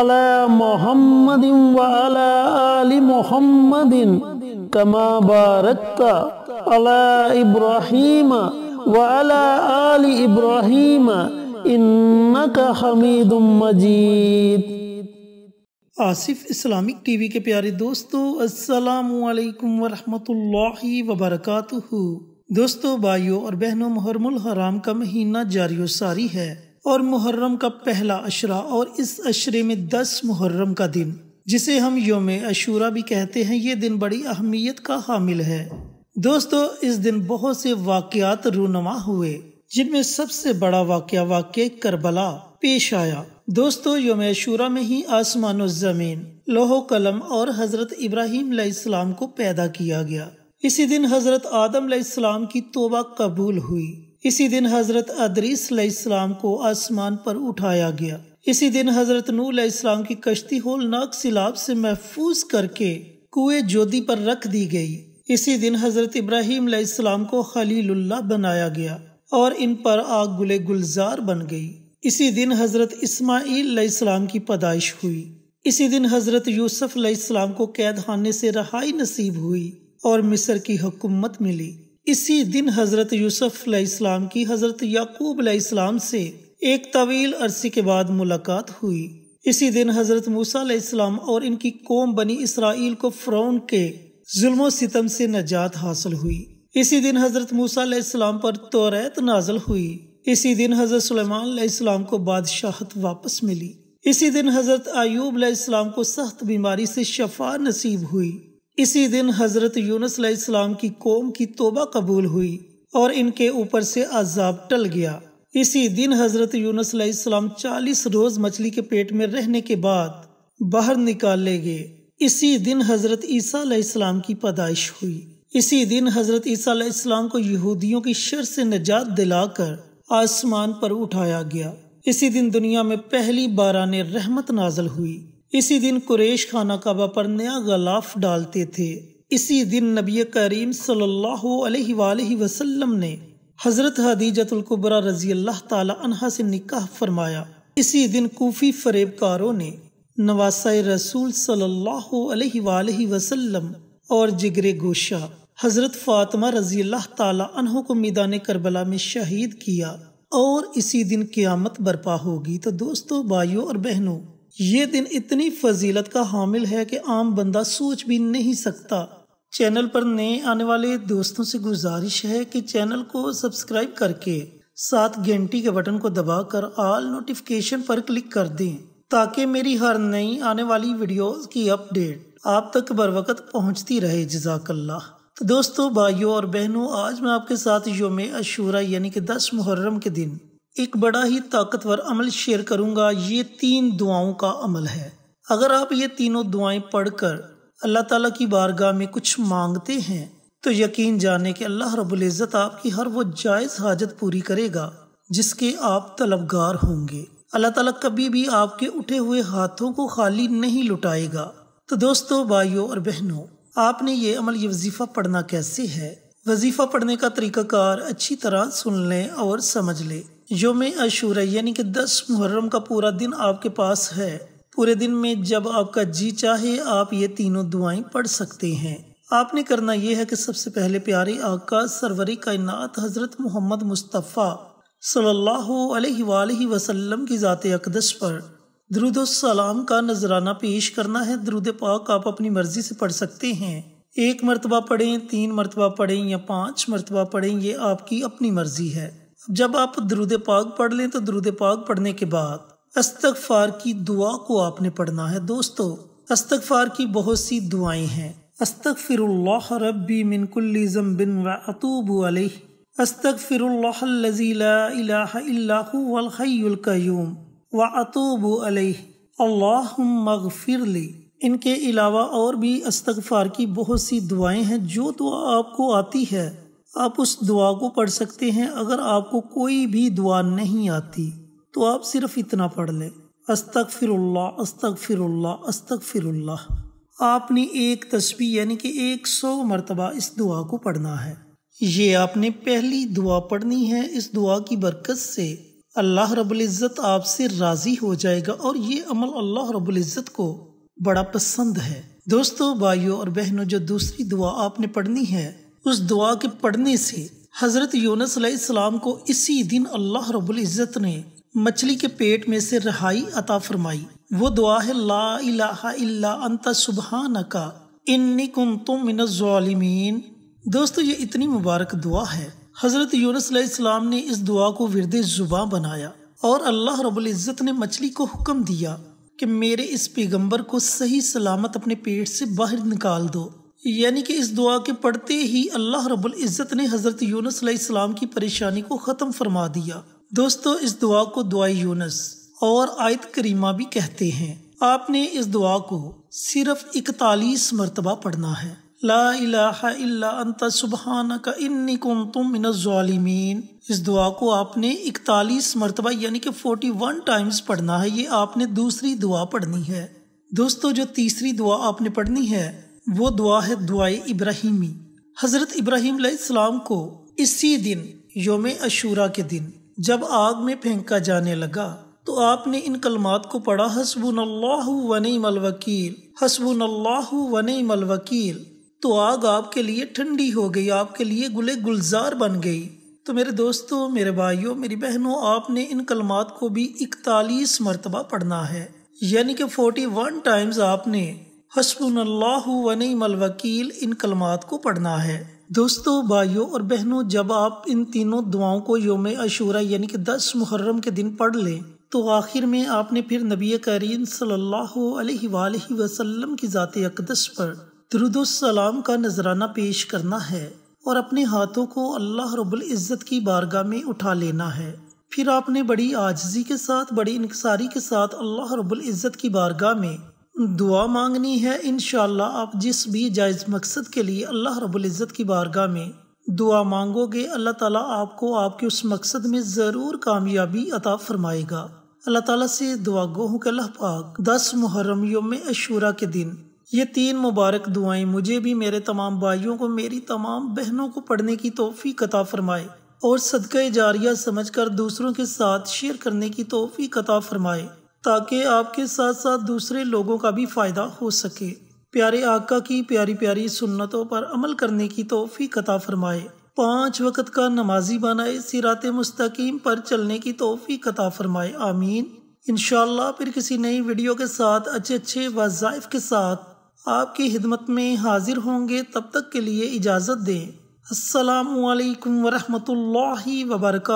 अला मोहम्मद अला आलि मोहम्मद कमा बारक अला इब्राहिम वला आलि इब्राहिम इन्नक हमीदुम मजीद आसिफ इस्लामिक टीवी के प्यारे दोस्तों अस्सलाम वालेकुम वरहमतुल्लाहि वबरकातुहू दोस्तों भाइयों और बहनों मुहरमुल हराम का महीना जारी सारी है और मुहर्रम का पहला अशरा और इस अशरे में दस मुहर्रम का दिन जिसे हम योम अशूरा भी कहते हैं ये दिन बड़ी अहमियत का हामिल है दोस्तों इस दिन बहुत से वाकयात रूनमा हुए जिनमें सबसे बड़ा वाक़ वाक़ करबला पेश आया दोस्तों योम अशूरा में ही आसमान ज़मीन लोहो कलम और हज़रत इब्राहिम इस्लाम को पैदा किया गया इसी दिन हज़रत आदम इस्लाम की तोबा कबूल हुई इसी दिन हजरत अदरीसम को आसमान पर उठाया गया इसी दिन हजरत नूसम की कश्ती होलनाक सिलाब से महफूज करके कुएं जोदी पर रख दी गई इसी दिन हजरत इब्राहिम को खलीलुल्लाह बनाया गया और इन पर आग गुले गुलजार बन गई इसी दिन हजरत इस्माईल की पैदाइश हुई इसी दिन हजरत यूसफ़ को कैद खाने से रहाई नसीब हुई और मिस्र की हुकूमत मिली इसी दिन हज़रत यूसुफ इस्लाम की हज़रत याकूब इस्लाम से एक तवील अरसे के बाद मुलाकात हुई इसी दिन हज़रत मूसा इस्लाम और इनकी कौम बनी इसराइल को फ्रोन के जुल्म सितम से नजात हासिल हुई इसी दिन हज़रत मूसा पर तोरैत नाजल हुई इसी दिन हज़रत सलेमान को बादशाहत वापस मिली इसी दिन हज़रत आयूब को सख्त बीमारी से शफा नसीब हुई इसी दिन हज़रत यूनस इस्लाम की कौम की तोबा कबूल हुई और इनके ऊपर से अजाब टल गया इसी दिन हज़रत यूनस इस्लाम चालीस रोज़ मछली के पेट में रहने के बाद बाहर निकाल ले गए इसी दिन हज़रत ईसा अलैहिस्सलाम की पैदाइश हुई इसी दिन हज़रत ईसा अलैहिस्सलाम को यहूदियों की शर से निजात दिलाकर आसमान पर उठाया गया इसी दिन दुनिया में पहली बार आने रहमत नाजल हुई इसी दिन कुरेश खाना काबा पर नया गलाफ डालते थे इसी दिन नबी करीम सल्लल्लाहु अलैहि वसल्लम ने हज़रत हदीजतुल कुबरा रजी अल्लाह तहा से निकाह फरमाया इसी दिन कूफी फरेबकारों ने नवासा रसूल सल्लल्लाहु अलैहि वसल्लम और जिगरे गोशा हज़रत फातिमा रजी अल्लाह तहों को मैदान करबला में शहीद किया और इसी दिन क़ियामत बर्पा होगी तो दोस्तों भाइयों और बहनों ये दिन इतनी फजीलत का हामिल है कि आम बंदा सोच भी नहीं सकता चैनल पर नए आने वाले दोस्तों से गुजारिश है कि चैनल को सब्सक्राइब करके साथ घंटी के बटन को दबाकर ऑल नोटिफिकेशन पर क्लिक कर दें ताकि मेरी हर नई आने वाली वीडियो की अपडेट आप तक बर वक्त पहुँचती रहे जजाकल्ला तो दोस्तों भाइयों और बहनों आज मैं आपके साथ योम अशूरा यानी कि दस मुहर्रम के दिन एक बड़ा ही ताकतवर अमल शेयर करूंगा ये तीन दुआओं का अमल है अगर आप ये तीनों दुआएं पढ़कर अल्लाह ताला की बारगाह में कुछ मांगते हैं तो यकीन जाने कि अल्लाह रब्बुल इज़्ज़त आपकी हर वो जायज़ हाजत पूरी करेगा जिसके आप तलबगार होंगे अल्लाह ताला कभी भी आपके उठे हुए हाथों को खाली नहीं लुटाएगा तो दोस्तों भाइयों और बहनों आपने ये अमल ये वजीफ़ा पढ़ना कैसे है वजीफ़ा पढ़ने का तरीक़ाकार अच्छी तरह सुन लें और समझ लें योम अशूर यानी कि दस मुहर्रम का पूरा दिन आपके पास है पूरे दिन में जब आपका जी चाहे आप ये तीनों दुआएं पढ़ सकते हैं आपने करना यह है कि सबसे पहले प्यारे आका सरवरी कायनात हज़रत मोहम्मद मुस्तफ़ा सल्लल्लाहु अलैहि वसल्लम की ज़ात अकदस पर दरुद सलाम का नजराना पेश करना है दरुद पाक आप अपनी मर्जी से पढ़ सकते हैं एक मरतबा पढ़ें तीन मरतबा पढ़ें या पाँच मरतबा पढ़ें ये आपकी अपनी मर्जी है जब आप द्रुद पाक पढ़ लें तो दरुद पाक पढ़ने के बाद अस्तगफार की दुआ को आपने पढ़ना है दोस्तों अस्तगफार की बहुत सी दुआएं हैं अस्तक फिर रबी मिनकुल्ली जम्बिन व अतूब अस्तक फिर लजीलाहयूम व अतूब अल्लाहमगफिरली इनके अलावा और भी अस्तगफार की बहुत सी दुआएं हैं जो तो आपको आती है आप उस दुआ को पढ़ सकते हैं अगर आपको कोई भी दुआ नहीं आती तो आप सिर्फ इतना पढ़ लें अस्तक फिरल्ला अस्तक फिरल्ला अस्तक फिरल्ला आपने एक तस्वीर यानी कि एक सौ मरतबा इस दुआ को पढ़ना है ये आपने पहली दुआ पढ़नी है इस दुआ की बरकत से अल्लाह रबुल्ज़त आपसे राज़ी हो जाएगा और ये अमल अल्लाह रबुल्ज़त को बड़ा पसंद है दोस्तों भाइयों और बहनों जो दूसरी दुआ आपने पढ़नी है उस दुआ के पढ़ने से हज़रत यूनस सलाम को इसी दिन अल्लाह इज़्ज़त ने मछली के पेट में से रहाई अता फरमाई वो दुआ है ला इलाहा इल्ला अंता सुबहानका इन्नी कुन तुम दोस्तों ये इतनी मुबारक दुआ है हज़रत यूनस सलाम ने इस दुआ को विरद जुबा बनाया और अल्लाह इज़्ज़त ने मछली को हुक्म दिया कि मेरे इस पैगंबर को सही सलामत अपने पेट से बाहर निकाल दो यानी कि इस दुआ के पढ़ते ही अल्लाह रब्बुल इज़्ज़त ने हज़रत यूनस सलाम की परेशानी को ख़त्म फरमा दिया दोस्तों इस दुआ को दुआई यूनस और आयत करीमा भी कहते हैं आपने इस दुआ को सिर्फ इकतालीस मरतबा पढ़ना है ला इलाहा इल्ला अंता सुबहानका इन्नी कुंतुम मिनज़ालिमीन इस दुआ को आपने इकतालीस मरतबा यानी कि फोर्टी वन टाइम्स पढ़ना है ये आपने दूसरी दुआ पढ़नी है दोस्तों जो तीसरी दुआ आपने पढ़नी है वो दुआ है दुआई इब्राहिमी हज़रत इब्राहिम सलाम को इसी दिन योम अशूरा के दिन जब आग में फेंका जाने लगा तो आपने इन कलमात को पढ़ा हसबुन वनी मलवकील हसबुन वनी मलवकील तो आग आपके लिए ठंडी हो गई आपके लिए गुले गुलजार बन गई तो मेरे दोस्तों मेरे भाइयों मेरी बहनों आपने इन कलमात को भी इकतालीस मरतबा पढ़ना है यानी कि फोर्टी वन टाइम्स आपने हसबन वनीमलवकील इन कलमात को पढ़ना है दोस्तों भाइयों और बहनों जब आप इन तीनों दुआओं को योम अशूरा यानी कि दस मुहर्रम के दिन पढ़ लें तो आखिर में आपने फिर नबी करीम सल्लल्लाहु अलैहि वसल्लम की ज़ात अकदस पर सलाम का नजराना पेश करना है और अपने हाथों को अल्लाह रब्बुल इज़्ज़त की बारगाह में उठा लेना है फिर आपने बड़ी आजजी के साथ बड़ी इनकसारी के साथ अल्लाह रब्बुल इज़्ज़त की बारगाह में दुआ मांगनी है इन आप जिस भी जायज़ मकसद के लिए अल्लाह रबुल्ज़त की बारगाह में दुआ मांगोगे अल्लाह ताला आपको आपके उस मकसद में ज़रूर कामयाबी अता फरमाएगा अल्लाह ताला से दुआ गो हूँ कि अल्लाह पाक दस मुहर्रम योम अशूरा के दिन ये तीन मुबारक दुआएं मुझे भी मेरे तमाम भाइयों को मेरी तमाम बहनों को पढ़ने की तोफ़ी अता फरमाए और सदक़ जारिया समझ कर दूसरों के साथ शेयर करने की तोफ़ी अता फरमाए ताकि आपके साथ साथ दूसरे लोगों का भी फ़ायदा हो सके प्यारे आका की प्यारी प्यारी सुन्नतों पर अमल करने की तोहफी कता फरमाए पाँच वक़्त का नमाजी बनाए सिरात मुस्तकीम पर चलने की तोहफी कता फरमाए आमीन इन फिर किसी नई वीडियो के साथ अच्छे अच्छे वज़ाइफ के साथ आपकी हिदमत में हाजिर होंगे तब तक के लिए इजाज़त दें असलकम वरहमल वबरक